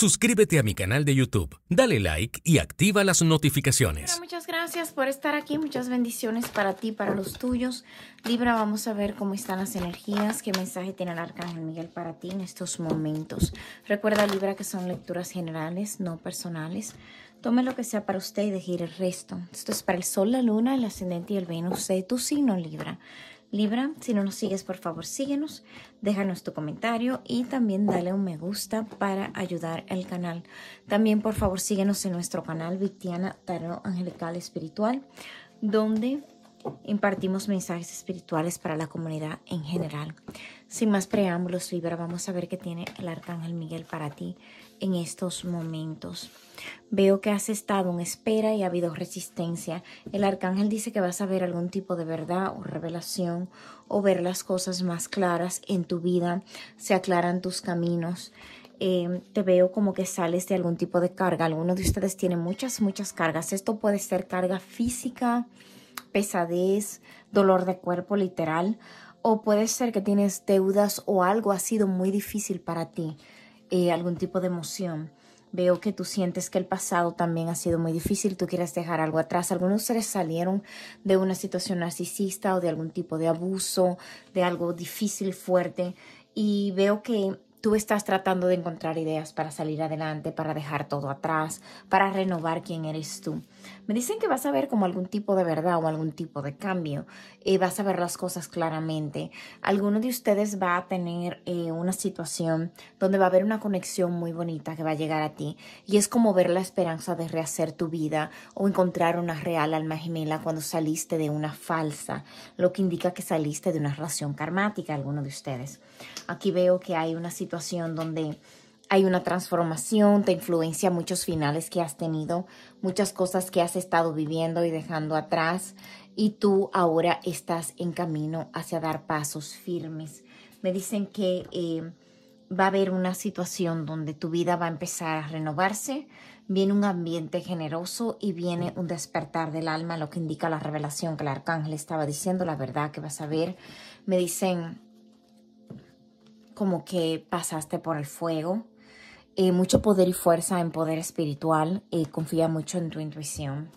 Suscríbete a mi canal de YouTube, dale like y activa las notificaciones. muchas gracias por estar aquí, muchas bendiciones para ti, para los tuyos. Libra, vamos a ver cómo están las energías, qué mensaje tiene el Arcángel Miguel para ti en estos momentos. Recuerda, Libra, que son lecturas generales, no personales. Tome lo que sea para usted y deje el resto. Esto es para el Sol, la Luna, el Ascendente y el Venus de tu signo, Libra. Libra, si no nos sigues, por favor síguenos, déjanos tu comentario y también dale un me gusta para ayudar al canal. También, por favor, síguenos en nuestro canal Victiana Tarot Angelical Espiritual, donde impartimos mensajes espirituales para la comunidad en general. Sin más preámbulos, Libra, vamos a ver qué tiene el Arcángel Miguel para ti en estos momentos. Veo que has estado en espera y ha habido resistencia. El Arcángel dice que vas a ver algún tipo de verdad o revelación o ver las cosas más claras en tu vida. Se aclaran tus caminos. Eh, te veo como que sales de algún tipo de carga. Algunos de ustedes tienen muchas, muchas cargas. Esto puede ser carga física pesadez, dolor de cuerpo literal, o puede ser que tienes deudas o algo ha sido muy difícil para ti, eh, algún tipo de emoción. Veo que tú sientes que el pasado también ha sido muy difícil, tú quieres dejar algo atrás. Algunos seres salieron de una situación narcisista o de algún tipo de abuso, de algo difícil, fuerte, y veo que Tú estás tratando de encontrar ideas para salir adelante, para dejar todo atrás, para renovar quién eres tú. Me dicen que vas a ver como algún tipo de verdad o algún tipo de cambio. y eh, vas a ver las cosas claramente. Alguno de ustedes va a tener eh, una situación donde va a haber una conexión muy bonita que va a llegar a ti. Y es como ver la esperanza de rehacer tu vida o encontrar una real alma gemela cuando saliste de una falsa, lo que indica que saliste de una relación karmática, alguno de ustedes. Aquí veo que hay una situación situación donde hay una transformación, te influencia muchos finales que has tenido, muchas cosas que has estado viviendo y dejando atrás y tú ahora estás en camino hacia dar pasos firmes. Me dicen que eh, va a haber una situación donde tu vida va a empezar a renovarse, viene un ambiente generoso y viene un despertar del alma, lo que indica la revelación que el arcángel estaba diciendo, la verdad que vas a ver. Me dicen como que pasaste por el fuego. Eh, mucho poder y fuerza en poder espiritual. Eh, confía mucho en tu intuición.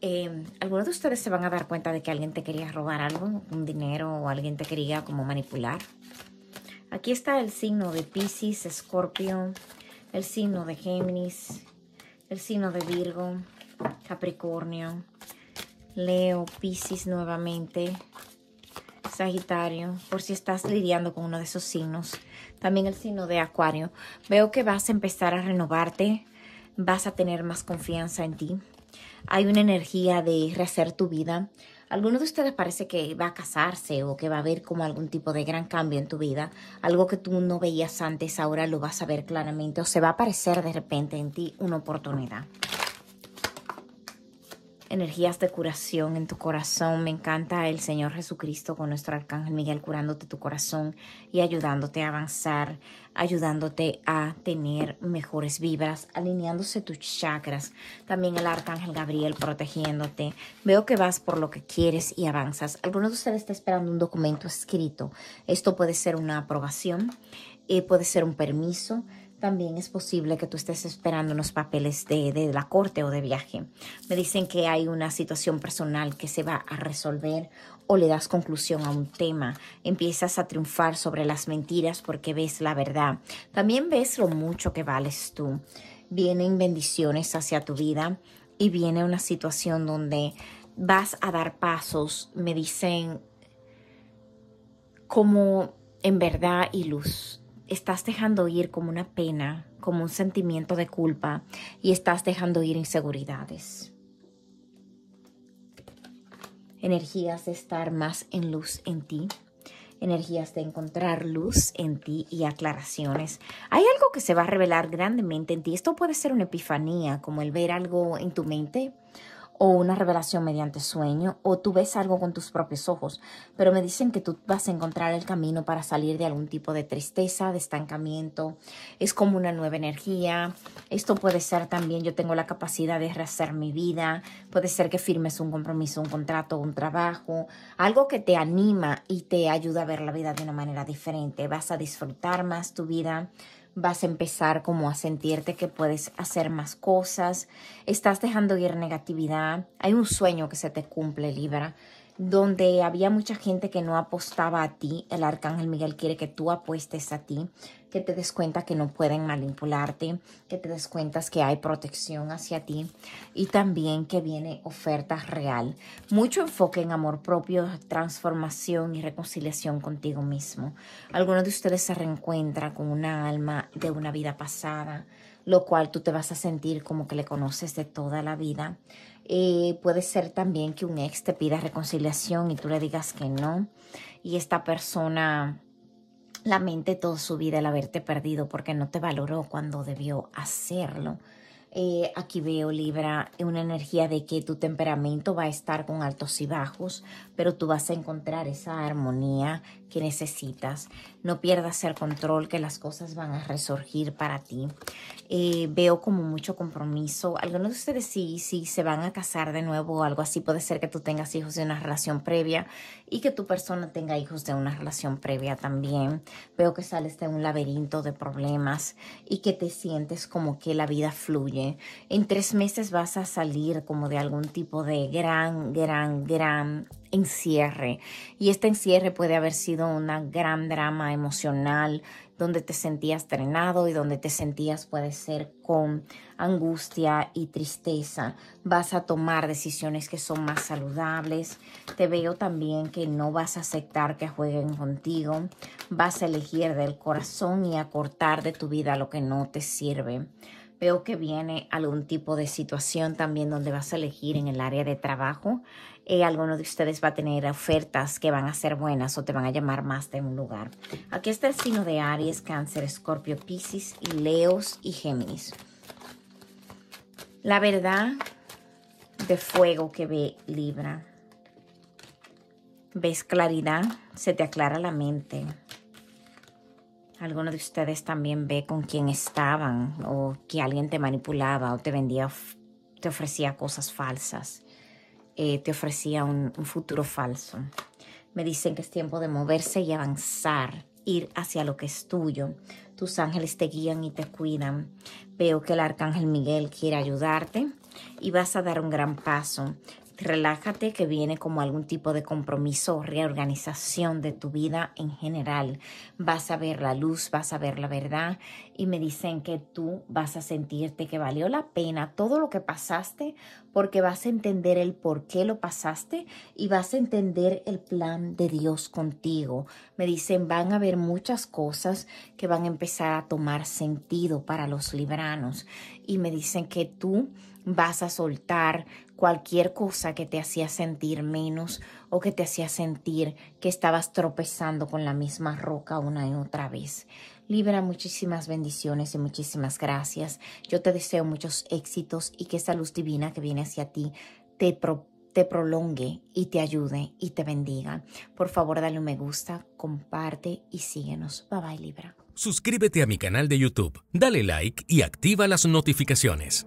Eh, algunos de ustedes se van a dar cuenta de que alguien te quería robar algo, un dinero o alguien te quería como manipular. Aquí está el signo de Pisces, Escorpio, el signo de Géminis, el signo de Virgo, Capricornio, Leo, Pisces nuevamente, Sagitario, por si estás lidiando con uno de esos signos. También el signo de Acuario. Veo que vas a empezar a renovarte, vas a tener más confianza en ti. Hay una energía de rehacer tu vida. Alguno de ustedes parece que va a casarse o que va a haber como algún tipo de gran cambio en tu vida. Algo que tú no veías antes, ahora lo vas a ver claramente o se va a aparecer de repente en ti una oportunidad energías de curación en tu corazón. Me encanta el Señor Jesucristo con nuestro Arcángel Miguel curándote tu corazón y ayudándote a avanzar, ayudándote a tener mejores vibras, alineándose tus chakras. También el Arcángel Gabriel protegiéndote. Veo que vas por lo que quieres y avanzas. Algunos de ustedes está esperando un documento escrito. Esto puede ser una aprobación, eh, puede ser un permiso también es posible que tú estés esperando unos papeles de, de, la corte o de viaje. Me dicen que hay una situación personal que se va a resolver o le das conclusión a un tema. Empiezas a triunfar sobre las mentiras porque ves la verdad. También ves lo mucho que vales tú. Vienen bendiciones hacia tu vida y viene una situación donde vas a dar pasos, me dicen, como en verdad y luz estás dejando ir como una pena, como un sentimiento de culpa y estás dejando ir inseguridades. Energías de estar más en luz en ti, energías de encontrar luz en ti y aclaraciones. Hay algo que se va a revelar grandemente en ti. Esto puede ser una epifanía, como el ver algo en tu mente o una revelación mediante sueño, o tú ves algo con tus propios ojos, pero me dicen que tú vas a encontrar el camino para salir de algún tipo de tristeza, de estancamiento, es como una nueva energía, esto puede ser también, yo tengo la capacidad de rehacer mi vida, puede ser que firmes un compromiso, un contrato, un trabajo, algo que te anima y te ayuda a ver la vida de una manera diferente, vas a disfrutar más tu vida, vas a empezar como a sentirte que puedes hacer más cosas, estás dejando ir negatividad, hay un sueño que se te cumple Libra, donde había mucha gente que no apostaba a ti, el arcángel Miguel quiere que tú apuestes a ti, que te des cuenta que no pueden manipularte, que te des cuenta que hay protección hacia ti y también que viene oferta real. Mucho enfoque en amor propio, transformación y reconciliación contigo mismo. Algunos de ustedes se reencuentran con una alma de una vida pasada, lo cual tú te vas a sentir como que le conoces de toda la vida. Eh, puede ser también que un ex te pida reconciliación y tú le digas que no. Y esta persona lamente toda su vida el haberte perdido porque no te valoró cuando debió hacerlo. Eh, aquí veo, Libra, una energía de que tu temperamento va a estar con altos y bajos, pero tú vas a encontrar esa armonía que necesitas. No pierdas el control, que las cosas van a resurgir para ti. Eh, veo como mucho compromiso. Algunos de ustedes sí, sí se van a casar de nuevo o algo así. Puede ser que tú tengas hijos de una relación previa y que tu persona tenga hijos de una relación previa también. Veo que sales de un laberinto de problemas y que te sientes como que la vida fluye en tres meses vas a salir como de algún tipo de gran, gran, gran encierre. Y este encierre puede haber sido una gran drama emocional donde te sentías drenado y donde te sentías puede ser con angustia y tristeza. Vas a tomar decisiones que son más saludables. Te veo también que no vas a aceptar que jueguen contigo. Vas a elegir del corazón y a cortar de tu vida lo que no te sirve veo que viene algún tipo de situación también donde vas a elegir en el área de trabajo. Y eh, alguno de ustedes va a tener ofertas que van a ser buenas o te van a llamar más de un lugar. Aquí está el signo de Aries, Cáncer, Escorpio, Pisces, y Leos y Géminis. La verdad de fuego que ve Libra. Ves claridad, se te aclara la mente alguno de ustedes también ve con quién estaban o que alguien te manipulaba o te vendía, te ofrecía cosas falsas, eh, te ofrecía un futuro falso. Me dicen que es tiempo de moverse y avanzar, ir hacia lo que es tuyo. Tus ángeles te guían y te cuidan. Veo que el arcángel Miguel quiere ayudarte y vas a dar un gran paso. Relájate que viene como algún tipo de compromiso o reorganización de tu vida en general. Vas a ver la luz, vas a ver la verdad y me dicen que tú vas a sentirte que valió la pena todo lo que pasaste porque vas a entender el por qué lo pasaste y vas a entender el plan de Dios contigo. Me dicen van a haber muchas cosas que van a empezar a tomar sentido para los libranos y me dicen que tú vas a soltar cualquier cosa que te hacía sentir menos o que te hacía sentir que estabas tropezando con la misma roca una y otra vez. Libra, muchísimas bendiciones y muchísimas gracias. Yo te deseo muchos éxitos y que esa luz divina que viene hacia ti te te prolongue y te ayude y te bendiga. Por favor, dale un me gusta, comparte y síguenos. Bye bye Libra. Suscríbete a mi canal de YouTube, dale like y activa las notificaciones.